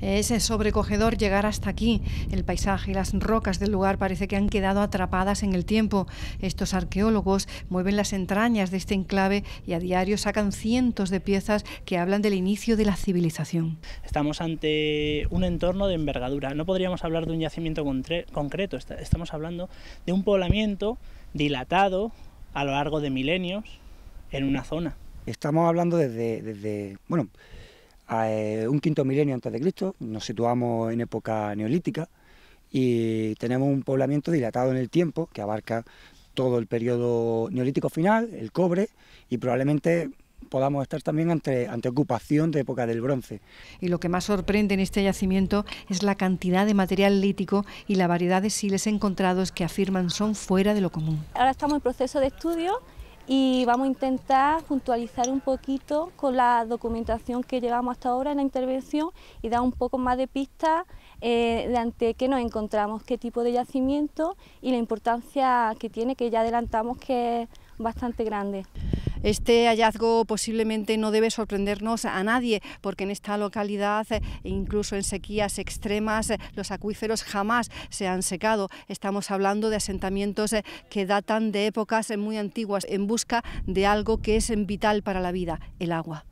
Es sobrecogedor llegar hasta aquí. El paisaje y las rocas del lugar parece que han quedado atrapadas en el tiempo. Estos arqueólogos mueven las entrañas de este enclave y a diario sacan cientos de piezas que hablan del inicio de la civilización. Estamos ante un entorno de envergadura. No podríamos hablar de un yacimiento concreto, estamos hablando de un poblamiento dilatado a lo largo de milenios en una zona. Estamos hablando desde, bueno, eh, un quinto milenio antes de Cristo, nos situamos en época neolítica y tenemos un poblamiento dilatado en el tiempo que abarca todo el periodo neolítico final, el cobre y probablemente podamos estar también ante, ante ocupación de época del bronce. Y lo que más sorprende en este yacimiento es la cantidad de material lítico y la variedad de siles encontrados que afirman son fuera de lo común. Ahora estamos en proceso de estudio y vamos a intentar puntualizar un poquito con la documentación que llevamos hasta ahora en la intervención y dar un poco más de pista... Eh, de ante qué nos encontramos, qué tipo de yacimiento y la importancia que tiene, que ya adelantamos que es bastante grande. Este hallazgo posiblemente no debe sorprendernos a nadie, porque en esta localidad, eh, incluso en sequías extremas, eh, los acuíferos jamás se han secado. Estamos hablando de asentamientos eh, que datan de épocas muy antiguas en busca de algo que es vital para la vida, el agua.